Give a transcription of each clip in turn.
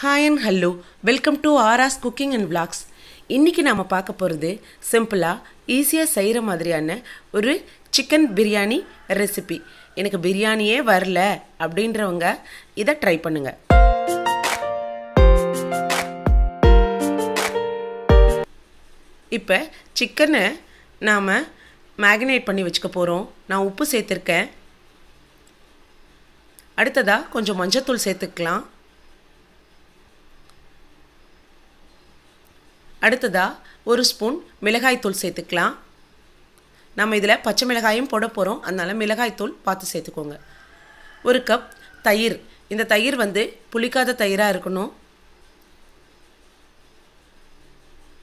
hi and hello welcome to Aaras cooking and vlogs இன்றைக்கி நாம் பார்க்க போகிறது சிம்பிளாக ஈஸியாக செய்கிற மாதிரியான ஒரு சிக்கன் பிரியாணி ரெசிபி எனக்கு பிரியாணியே வரல அப்படின்றவங்க இதை ட்ரை பண்ணுங்கள் இப்போ சிக்கனை நாம் மேக்னேட் பண்ணி வச்சுக்க போகிறோம் நான் உப்பு சேர்த்துருக்கேன் அடுத்ததாக கொஞ்சம் மஞ்சத்தூள் சேர்த்துக்கலாம் அடுத்ததாக ஒரு ஸ்பூன் மிளகாய்த்தூள் சேர்த்துக்கலாம் நம்ம இதில் பச்சை மிளகாயும் போட போகிறோம் அதனால் மிளகாய்த்தூள் பார்த்து சேர்த்துக்கோங்க ஒரு கப் தயிர் இந்த தயிர் வந்து புளிக்காத தயிராக இருக்கணும்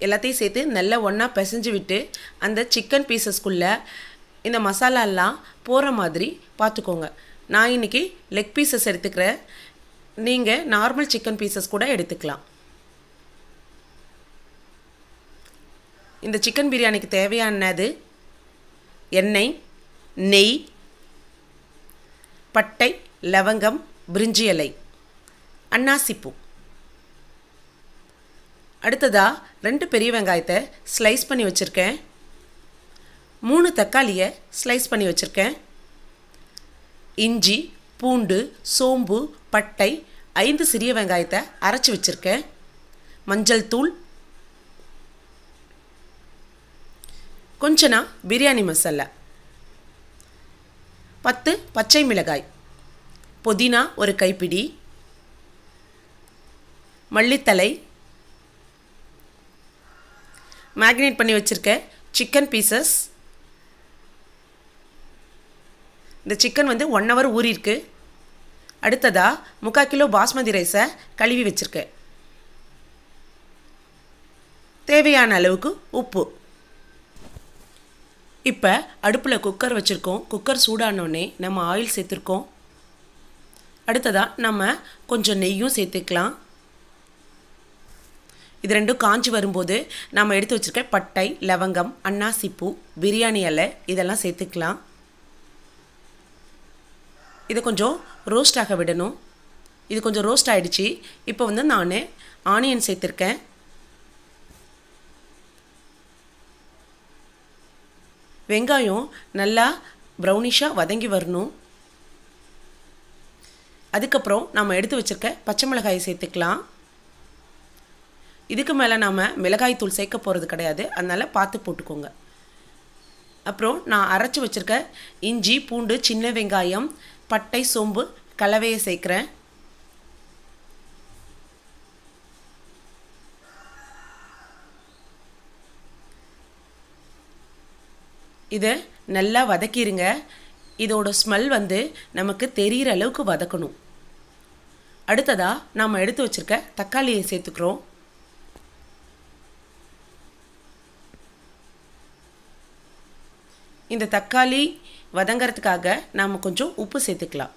எல்லாத்தையும் சேர்த்து நல்லா ஒன்றா பிசைஞ்சு விட்டு அந்த சிக்கன் பீசஸ்க்குள்ளே இந்த மசாலாலாம் போகிற மாதிரி பார்த்துக்கோங்க நான் இன்றைக்கி லெக் பீசஸ் எடுத்துக்கிறேன் நீங்கள் நார்மல் சிக்கன் பீசஸ் கூட எடுத்துக்கலாம் இந்த சிக்கன் பிரியாணிக்கு தேவையானது எண்ணெய் நெய் பட்டை லவங்கம் பிரிஞ்சி இலை அன்னாசிப்பூ அடுத்ததாக ரெண்டு பெரிய வெங்காயத்தை ஸ்லைஸ் பண்ணி வச்சுருக்கேன் மூணு தக்காளியை ஸ்லைஸ் பண்ணி வச்சுருக்கேன் இஞ்சி பூண்டு சோம்பு பட்டை ஐந்து சிறிய வெங்காயத்தை அரைச்சி வச்சுருக்கேன் மஞ்சள் தூள் கொஞ்சனா பிரியாணி மசாலா பத்து பச்சை மிளகாய் புதினா ஒரு கைப்பிடி மல்லித்தலை மேக்னேட் பண்ணி வச்சுருக்க சிக்கன் பீசஸ் இந்த சிக்கன் வந்து ஒன் ஹவர் ஊறியிருக்கு அடுத்ததாக முக்கால் கிலோ பாஸ்மதி ரைஸை கழுவி வச்சுருக்கேன் தேவையான அளவுக்கு உப்பு இப்போ அடுப்பில் குக்கர் வச்சுருக்கோம் குக்கர் சூடானோடனே நம்ம ஆயில் சேர்த்துருக்கோம் அடுத்ததாக நம்ம கொஞ்சம் நெய்யும் சேர்த்துக்கலாம் இது ரெண்டும் காஞ்சி வரும்போது நம்ம எடுத்து வச்சுருக்க பட்டை லவங்கம் அன்னாசிப்பூ பிரியாணி இலை இதெல்லாம் சேர்த்துக்கலாம் இதை கொஞ்சம் ரோஸ்ட் ஆக விடணும் இது கொஞ்சம் ரோஸ்ட் ஆகிடுச்சி இப்போ வந்து நான் ஆனியன் சேர்த்துருக்கேன் வெங்காயம் நல்லா ப்ரௌனிஷாக வதங்கி வரணும் அதுக்கப்புறம் நம்ம எடுத்து வச்சுருக்க பச்சை மிளகாயை சேர்த்துக்கலாம் இதுக்கு மேலே நாம் மிளகாய் தூள் சேர்க்க போகிறது கிடையாது அதனால் பார்த்து போட்டுக்கோங்க அப்புறம் நான் அரைச்சி வச்சுருக்க இஞ்சி பூண்டு சின்ன வெங்காயம் பட்டை சோம்பு கலவையை சேர்க்குறேன் இதை நல்லா வதக்கிடுங்க இதோட ஸ்மெல் வந்து நமக்கு தெரிகிற அளவுக்கு வதக்கணும் அடுத்ததாக நாம் எடுத்து வச்சுருக்க தக்காளியை சேர்த்துக்கிறோம் இந்த தக்காளி வதங்கிறதுக்காக நாம் கொஞ்சம் உப்பு சேர்த்துக்கலாம்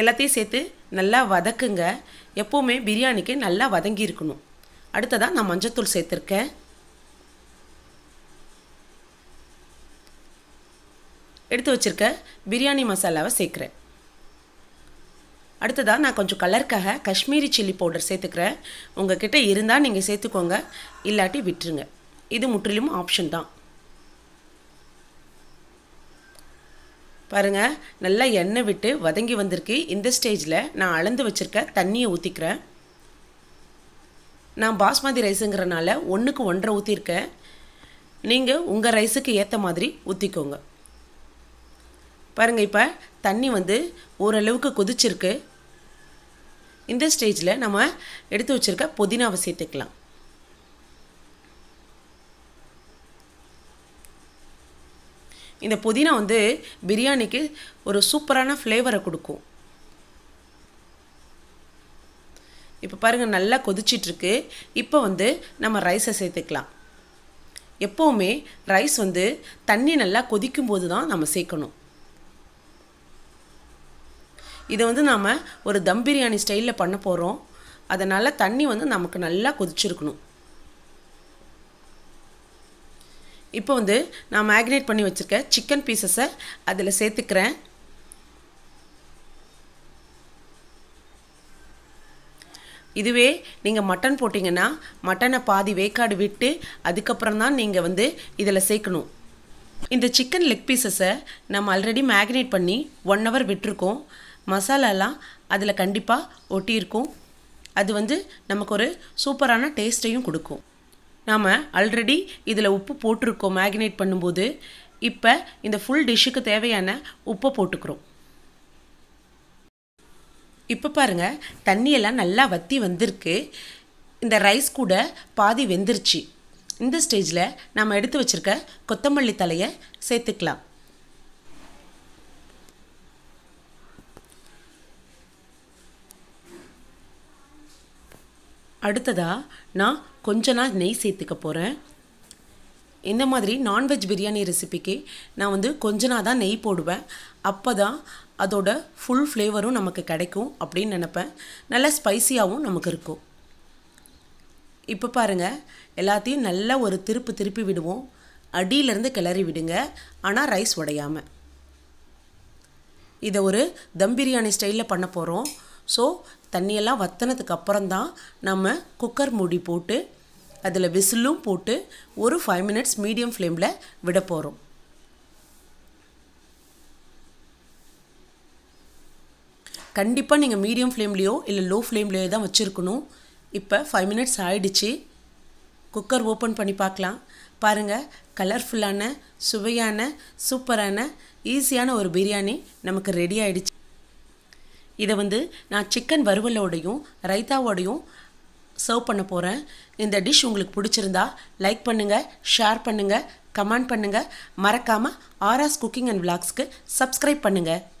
எல்லாத்தையும் சேர்த்து நல்லா வதக்குங்க எப்போவுமே பிரியாணிக்கு நல்லா வதங்கி இருக்கணும் அடுத்ததாக நான் மஞ்சத்தூள் சேர்த்துருக்கேன் எடுத்து வச்சுருக்க பிரியாணி மசாலாவை சேர்க்குறேன் அடுத்ததாக நான் கொஞ்சம் கலருக்காக காஷ்மீரி சில்லி பவுடர் சேர்த்துக்கிறேன் உங்கள் கிட்டே இருந்தால் நீங்கள் சேர்த்துக்கோங்க இல்லாட்டி விட்டுருங்க இது முற்றிலும் ஆப்ஷன் தான் பாருங்கள் நல்லா எண்ணெய் விட்டு வதங்கி வந்திருக்கு இந்த ஸ்டேஜில் நான் அளந்து வச்சுருக்க தண்ணியை ஊற்றிக்கிறேன் நான் பாஸ்மதி ரைஸுங்கிறனால ஒன்றுக்கு ஒன்றரை ஊற்றிருக்கேன் நீங்கள் உங்கள் ரைஸுக்கு ஏற்ற மாதிரி ஊற்றிக்கோங்க பாருங்கள் இப்போ தண்ணி வந்து ஓரளவுக்கு கொதிச்சிருக்கு இந்த ஸ்டேஜில் நம்ம எடுத்து வச்சுருக்க புதினாவை சேர்த்துக்கலாம் இந்த புதினா வந்து பிரியாணிக்கு ஒரு சூப்பரான ஃப்ளேவரை கொடுக்கும் இப்போ பாருங்கள் நல்லா கொதிச்சிட்ருக்கு இப்போ வந்து நம்ம ரைஸை சேர்த்துக்கலாம் எப்போவுமே ரைஸ் வந்து தண்ணி நல்லா கொதிக்கும் போது தான் நம்ம சேர்க்கணும் இதை வந்து நாம் ஒரு தம் பிரியாணி ஸ்டைலில் பண்ண போகிறோம் அதனால் தண்ணி வந்து நமக்கு நல்லா கொதிச்சிருக்கணும் இப்போ வந்து நான் மேக்னேட் பண்ணி வச்சுருக்க சிக்கன் பீசஸை அதில் சேர்த்துக்கிறேன் இதுவே நீங்கள் மட்டன் போட்டிங்கன்னா மட்டனை பாதி வேக்காடு விட்டு அதுக்கப்புறம் தான் நீங்கள் வந்து இதில் சேர்க்கணும் இந்த சிக்கன் லெக் பீசஸை நம்ம ஆல்ரெடி மேக்னேட் பண்ணி ஒன் ஹவர் விட்டுருக்கோம் மசாலாலாம் அதில் கண்டிப்பாக ஒட்டியிருக்கும் அது வந்து நமக்கு ஒரு சூப்பரான டேஸ்ட்டையும் கொடுக்கும் நாம் ஆல்ரெடி இதில் உப்பு போட்டிருக்கோம் மேக்னேட் பண்ணும்போது இப்போ இந்த ஃபுல் டிஷ்ஷுக்கு தேவையான உப்பை போட்டுக்கிறோம் இப்போ பாருங்கள் தண்ணியெல்லாம் நல்லா வத்தி வந்திருக்கு இந்த ரைஸ் கூட பாதி வெந்துருச்சு இந்த ஸ்டேஜில் நாம் எடுத்து வச்சுருக்க கொத்தமல்லி தலையை சேர்த்துக்கலாம் அடுத்ததாக நான் கொஞ்ச நாள் நெய் சேர்த்துக்க போகிறேன் இந்த மாதிரி நான்வெஜ் பிரியாணி ரெசிபிக்கு நான் வந்து கொஞ்ச நாள் தான் நெய் போடுவேன் அப்போ தான் அதோட ஃபுல் ஃப்ளேவரும் நமக்கு கிடைக்கும் அப்படின்னு நினப்பேன் நல்லா ஸ்பைசியாகவும் நமக்கு இருக்கும் இப்போ பாருங்கள் எல்லாத்தையும் நல்லா ஒரு திருப்பு திருப்பி விடுவோம் அடியிலேருந்து கிளறி விடுங்க ஆனால் ரைஸ் உடையாமல் இதை ஒரு தம் பிரியாணி ஸ்டைலில் பண்ண போகிறோம் ஸோ தண்ணியெல்லாம் வத்தினதுக்கு அப்புறம் தான் நம்ம குக்கர் மூடி போட்டு அதில் விசிலும் போட்டு ஒரு ஃபைவ் மினிட்ஸ் மீடியம் ஃப்ளேமில் விட போகிறோம் கண்டிப்பாக நீங்கள் மீடியம் ஃப்ளேம்லேயோ இல்லை லோ ஃப்ளேம்லேயோ தான் வச்சுருக்கணும் இப்போ ஃபைவ் மினிட்ஸ் ஆயிடுச்சு குக்கர் ஓப்பன் பண்ணி பார்க்கலாம் பாருங்கள் கலர்ஃபுல்லான சுவையான சூப்பரான ஈஸியான ஒரு பிரியாணி நமக்கு ரெடி ஆகிடுச்சு இதை வந்து நான் சிக்கன் வறுவலோடையும் ரைத்தாவோடையும் சர்வ் பண்ண போகிறேன் இந்த டிஷ் உங்களுக்கு பிடிச்சிருந்தா லைக் பண்ணுங்கள் ஷேர் பண்ணுங்கள் கமெண்ட் பண்ணுங்கள் மறக்காமல் ஆர்ஆஸ் குக்கிங் அண்ட் விளாக்ஸ்க்கு சப்ஸ்கிரைப் பண்ணுங்கள்